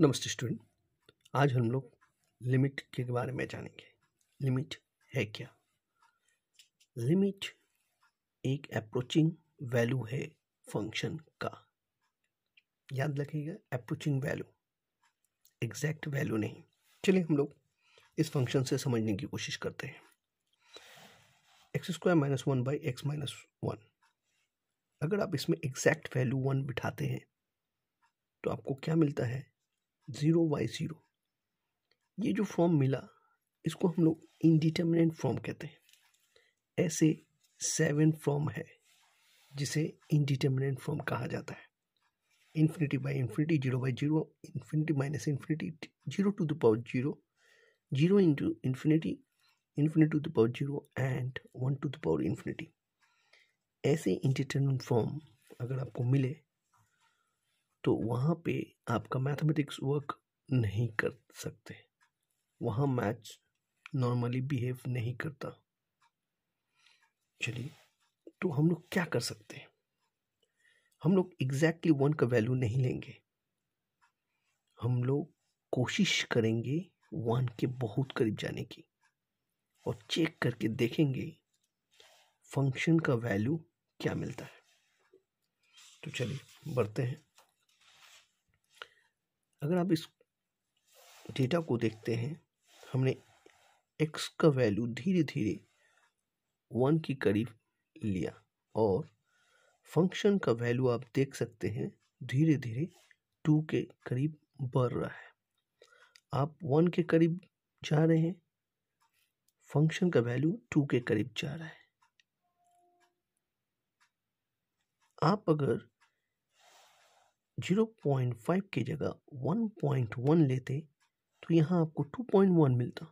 नमस्ते स्टूडेंट आज हम लोग लिमिट के बारे में जानेंगे लिमिट है क्या लिमिट एक अप्रोचिंग वैल्यू है फंक्शन का याद रखिएगा अप्रोचिंग वैल्यू एग्जैक्ट वैल्यू नहीं चलिए हम लोग इस फंक्शन से समझने की कोशिश करते हैं X square minus one by X minus one अगर आप इसमें एग्जैक्ट वैल्यू वन बिठाते हैं तो आपको क्या मिलता है ज़ीरो बाई ज़ीरो ये जो फॉर्म मिला इसको हम लोग इनडिटर्मिनेंट फॉर्म कहते हैं ऐसे सेवन फॉर्म है जिसे इनडिटर्मिनेंट फॉर्म कहा जाता है infinity by infinity zero by zero infinity minus infinity zero to the power zero zero into infinity infinity to the power zero and one to the power infinity ऐसे indeterminate form अगर आपको मिले तो वहाँ पे आपका मैथमेटिक्स वर्क नहीं कर सकते वहाँ मैथ्स नॉर्मली बिहेव नहीं करता चलिए तो हम लोग क्या कर सकते हैं हम लोग एग्जैक्टली वन का वैल्यू नहीं लेंगे हम लोग कोशिश करेंगे वन के बहुत करीब जाने की और चेक करके देखेंगे फंक्शन का वैल्यू क्या मिलता है तो चलिए बढ़ते हैं अगर आप इस डेटा को देखते हैं हमने एक्स का वैल्यू धीरे धीरे वन के करीब लिया और फंक्शन का वैल्यू आप देख सकते हैं धीरे धीरे टू के करीब बढ़ रहा है आप वन के करीब जा रहे हैं फंक्शन का वैल्यू टू के करीब जा रहा है आप अगर जीरो पॉइंट फाइव की जगह वन पॉइंट वन लेते तो यहाँ आपको टू पॉइंट वन मिलता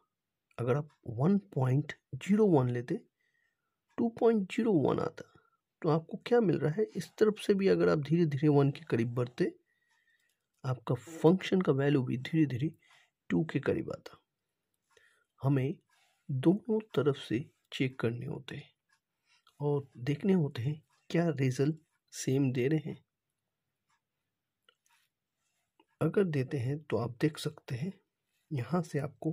अगर आप वन पॉइंट जीरो वन लेते टू पॉइंट जीरो वन आता तो आपको क्या मिल रहा है इस तरफ से भी अगर आप धीरे धीरे वन के करीब बढ़ते आपका फंक्शन का वैल्यू भी धीरे धीरे टू के करीब आता हमें दोनों तरफ से चेक करने होते हैं और देखने होते हैं क्या रिजल्ट सेम दे रहे हैं अगर देते हैं तो आप देख सकते हैं यहाँ से आपको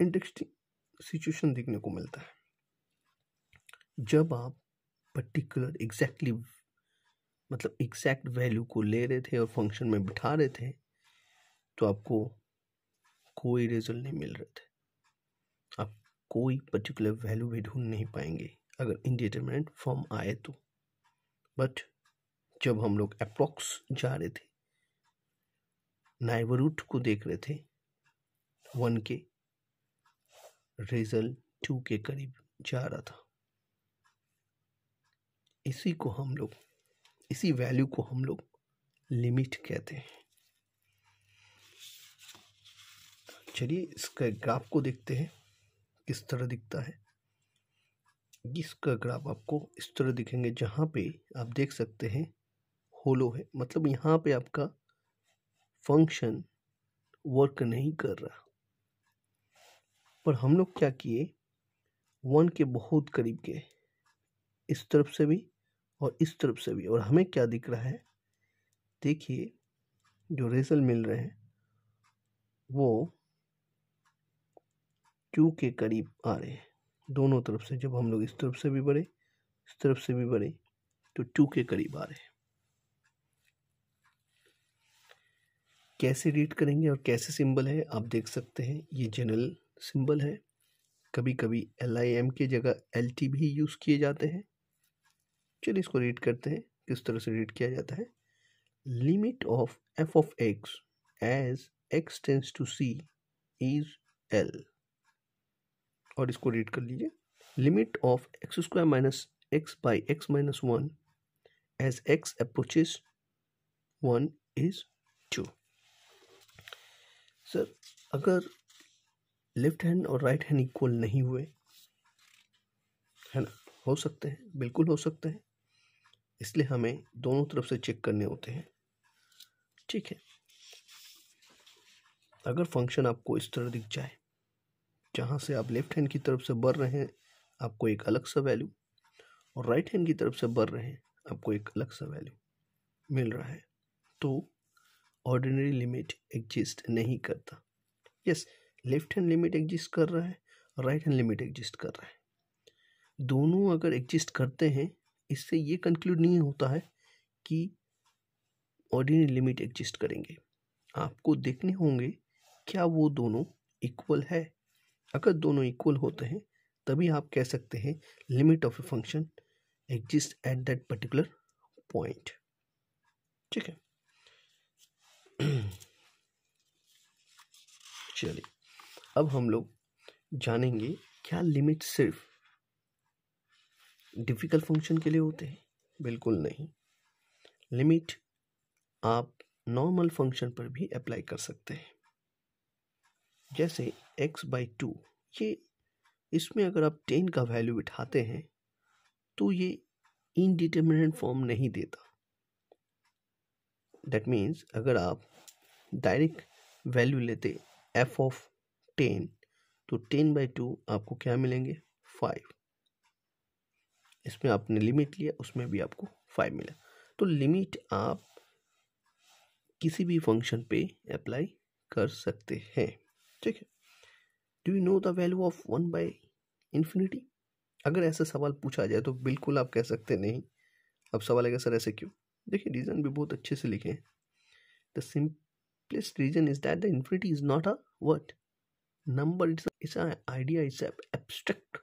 इंटरेस्टिंग सिचुएशन देखने को मिलता है जब आप पर्टिकुलर एग्जैक्टली मतलब एग्जैक्ट वैल्यू को ले रहे थे और फंक्शन में बिठा रहे थे तो आपको कोई रिजल्ट नहीं मिल रहे थे आप कोई पर्टिकुलर वैल्यू भी ढूंढ नहीं पाएंगे अगर इनडिटर्मिनेट फॉर्म आए तो बट जब हम लोग अप्रॉक्स जा रहे थे नाइवरूट को देख रहे थे वन के रिजल्ट टू के करीब जा रहा था इसी को हम लोग इसी वैल्यू को हम लोग लिमिट कहते हैं चलिए इसका ग्राफ को देखते हैं किस तरह दिखता है इसका ग्राफ आपको इस तरह दिखेंगे जहाँ पे आप देख सकते हैं होलो है मतलब यहाँ पे आपका फंक्शन वर्क नहीं कर रहा पर हम लोग क्या किए वन के बहुत करीब गए इस तरफ से भी और इस तरफ से भी और हमें क्या दिख रहा है देखिए जो रिजल्ट मिल रहे हैं वो टू के करीब आ रहे हैं दोनों तरफ से जब हम लोग इस तरफ से भी बढ़े इस तरफ से भी बढ़े तो टू के करीब आ रहे हैं कैसे रीड करेंगे और कैसे सिंबल है आप देख सकते हैं ये जनरल सिंबल है कभी कभी एल आई एम के जगह एल टी भी यूज़ किए जाते हैं चलिए इसको रीड करते हैं किस तरह से रीड किया जाता है limit of F of X as x tends to C is L और इसको रीड कर लीजिए limit of X square minus X by X minus one as X approaches one is two sir अगर left hand और right hand equal नहीं हुए है ना हो सकते हैं बिल्कुल हो सकते हैं इसलिए हमें दोनों तरफ से चेक करने होते हैं ठीक है अगर फंक्शन आपको इस तरह दिख जाए जहाँ से आप लेफ्ट हैंड की तरफ से बढ़ रहे हैं आपको एक अलग सा वैल्यू और राइट हैंड की तरफ से बढ़ रहे हैं आपको एक अलग सा वैल्यू मिल रहा है तो ऑर्डिनरी लिमिट एग्जिस्ट नहीं करता yes left hand limit exist कर रहा है राइट हैंड लिमिट एग्जिस्ट कर रहा है दोनों अगर एग्जिस्ट करते हैं इससे ये कंक्लूड नहीं होता है कि ऑर्डिनरी लिमिट एग्जिस्ट करेंगे आपको देखने होंगे क्या वो दोनों इक्वल है अगर दोनों इक्वल होते हैं तभी आप कह सकते हैं limit of a function exist at that particular point ठीक है चलिए अब हम लोग जानेंगे क्या लिमिट सिर्फ डिफ़िकल्ट फंक्शन के लिए होते हैं बिल्कुल नहीं लिमिट आप नॉर्मल फंक्शन पर भी अप्लाई कर सकते हैं जैसे x बाई टू ये इसमें अगर आप टेन का वैल्यू बिठाते हैं तो ये इनडिटर्मिनेंट फॉर्म नहीं देता डैट मीन्स अगर आप डायरेक्ट वैल्यू लेते एफ ऑफ टेन तो टेन बाई टू आपको क्या मिलेंगे फाइव इसमें आपने लिमिट लिया उसमें भी आपको फाइव मिला तो लिमिट आप किसी भी फंक्शन पे अप्लाई कर सकते हैं ठीक है do you know the value of one by infinity अगर ऐसा सवाल पूछा जाए तो बिल्कुल आप कह सकते नहीं अब सवाल है सर ऐसे क्यों देखिए रीज़न भी बहुत अच्छे से लिखे हैं the simp simplest reason is that the infinity is not a what number it's a, it's a idea it's a abstract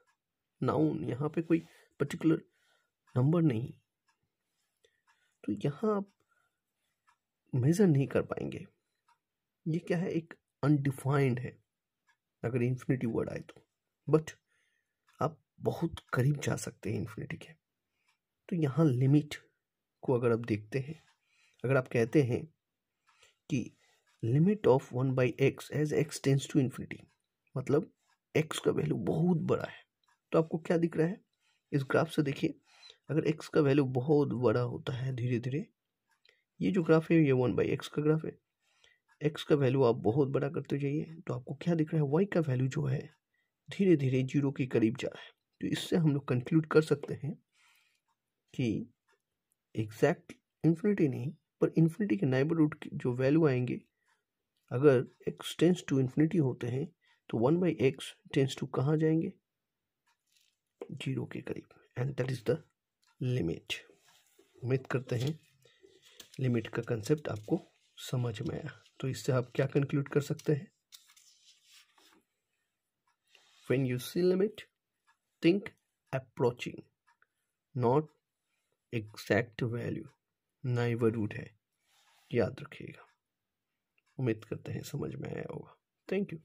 noun यहाँ पे कोई particular number नहीं तो यहाँ आप measure नहीं कर पाएंगे ये क्या है एक undefined है अगर infinity word आए तो but आप बहुत करीब जा सकते हैं infinity के तो यहाँ limit को अगर आप देखते हैं अगर आप कहते हैं कि limit of one by x as x tends to infinity मतलब एक्स का वैल्यू बहुत बड़ा है तो आपको क्या दिख रहा है इस ग्राफ से देखिए अगर एक्स का वैल्यू बहुत बड़ा होता है धीरे धीरे ये जो ग्राफ है ये वन बाई एक्स का ग्राफ है एक्स का वैल्यू आप बहुत बड़ा करते जाइए तो आपको क्या दिख रहा है वाई का वैल्यू जो है धीरे धीरे जीरो के करीब जा रहा है तो इससे हम लोग कंक्लूड कर सकते हैं कि एग्जैक्ट इन्फिनिटी नहीं पर इन्फिनिटी के नाइबरहुड जो वैल्यू आएंगे अगर x टेंस टू इन्फिनिटी होते हैं तो one by x tends to कहाँ जाएंगे जीरो के करीब and that is the limit उम्मीद करते हैं लिमिट का कंसेप्ट आपको समझ में आया तो इससे आप क्या कंक्लूड कर सकते हैं when you see limit think approaching not exact value neighborhood है याद रखिएगा उम्मीद करते हैं समझ में आया होगा थैंक यू